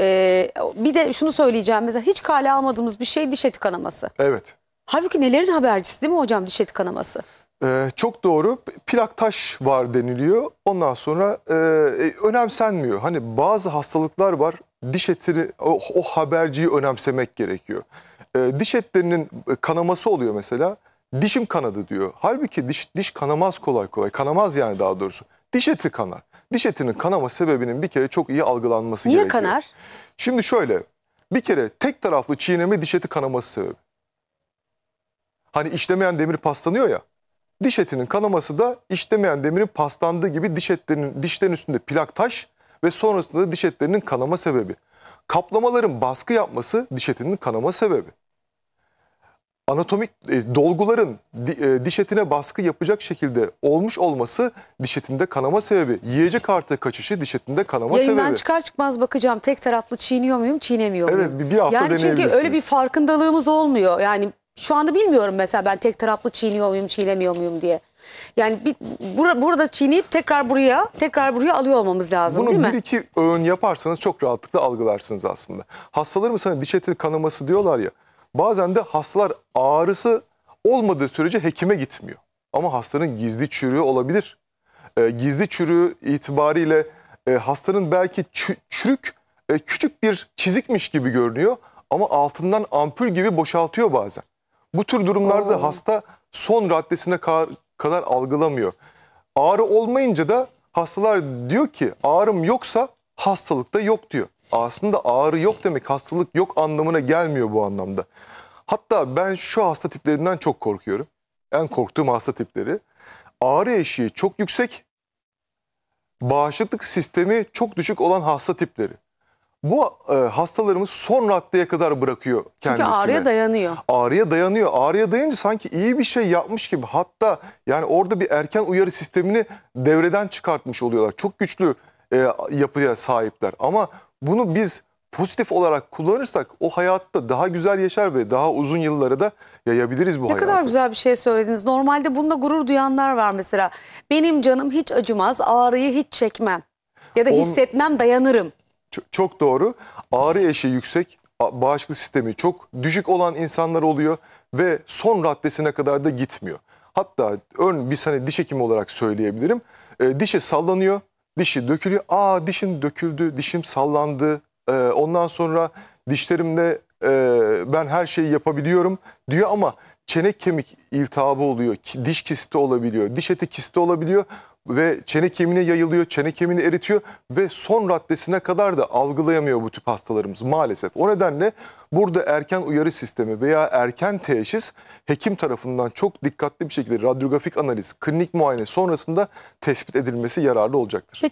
Ee, bir de şunu söyleyeceğim mesela hiç kale almadığımız bir şey diş eti kanaması. Evet. Halbuki nelerin habercisi değil mi hocam diş eti kanaması? Ee, çok doğru plak taş var deniliyor ondan sonra e, e, önemsenmiyor. Hani bazı hastalıklar var diş etini o, o haberciyi önemsemek gerekiyor. Ee, diş etlerinin e, kanaması oluyor mesela dişim kanadı diyor. Halbuki diş, diş kanamaz kolay kolay kanamaz yani daha doğrusu. Diş eti kanar. Diş etinin kanama sebebinin bir kere çok iyi algılanması Niye gerekiyor. Niye kanar? Şimdi şöyle bir kere tek taraflı çiğneme diş eti kanaması sebebi. Hani işlemeyen demir paslanıyor ya. Diş etinin kanaması da işlemeyen demirin paslandığı gibi diş etlerinin dişlerin üstünde plak taş ve sonrasında diş etlerinin kanama sebebi. Kaplamaların baskı yapması diş etinin kanama sebebi anatomik e, dolguların di, e, diş etine baskı yapacak şekilde olmuş olması diş etinde kanama sebebi. Yiyecek artı kaçışı diş etinde kanama Yayından sebebi. Yayından çıkar çıkmaz bakacağım tek taraflı çiğniyor muyum çiğnemiyor muyum? Evet bir hafta yani Çünkü öyle bir farkındalığımız olmuyor. Yani şu anda bilmiyorum mesela ben tek taraflı çiğniyor muyum çiğnemiyor muyum diye. Yani bir, bura, burada çiğneyip tekrar buraya, tekrar buraya alıyor olmamız lazım Bunu değil mi? Bunu bir iki öğün yaparsanız çok rahatlıkla algılarsınız aslında. Hastalarım sana hani diş eti kanaması diyorlar ya. Bazen de hastalar ağrısı olmadığı sürece hekime gitmiyor. Ama hastanın gizli çürüğü olabilir. E, gizli çürüğü itibariyle e, hastanın belki çürük e, küçük bir çizikmiş gibi görünüyor ama altından ampul gibi boşaltıyor bazen. Bu tür durumlarda Oo. hasta son raddesine kadar algılamıyor. Ağrı olmayınca da hastalar diyor ki ağrım yoksa hastalıkta yok diyor aslında ağrı yok demek hastalık yok anlamına gelmiyor bu anlamda. Hatta ben şu hasta tiplerinden çok korkuyorum. En korktuğum hasta tipleri. Ağrı eşiği çok yüksek, bağışıklık sistemi çok düşük olan hasta tipleri. Bu e, hastalarımız son raddeye kadar bırakıyor kendisini. Çünkü ağrıya dayanıyor. Ağrıya dayanıyor. Ağrıya dayınca sanki iyi bir şey yapmış gibi. Hatta yani orada bir erken uyarı sistemini devreden çıkartmış oluyorlar. Çok güçlü e, yapıya sahipler. Ama bunu biz pozitif olarak kullanırsak o hayatta daha güzel yaşar ve daha uzun yıllara da yayabiliriz bu ne hayatı. Ne kadar güzel bir şey söylediniz. Normalde bunda gurur duyanlar var mesela. Benim canım hiç acımaz, ağrıyı hiç çekmem ya da hissetmem, dayanırım. Çok, çok doğru. Ağrı eşi yüksek, bağışıklık sistemi çok düşük olan insanlar oluyor ve son raddesine kadar da gitmiyor. Hatta örneğin bir sene diş hekimi olarak söyleyebilirim. E, dişi sallanıyor, dişi dökülüyor. Aa dişin döküldü, dişim sallandı. E, ondan sonra dişlerimle e, ben her şeyi yapabiliyorum diyor ama çene kemik iltihabı oluyor. Diş kisti olabiliyor, diş eti kisti olabiliyor ve çene kemiğine yayılıyor, çene kemiğini eritiyor ve son raddesine kadar da algılayamıyor bu tip hastalarımız maalesef. O nedenle burada erken uyarı sistemi veya erken teşhis hekim tarafından çok dikkatli bir şekilde radyografik analiz, klinik muayene sonrasında tespit edilmesi yararlı olacaktır. Peki.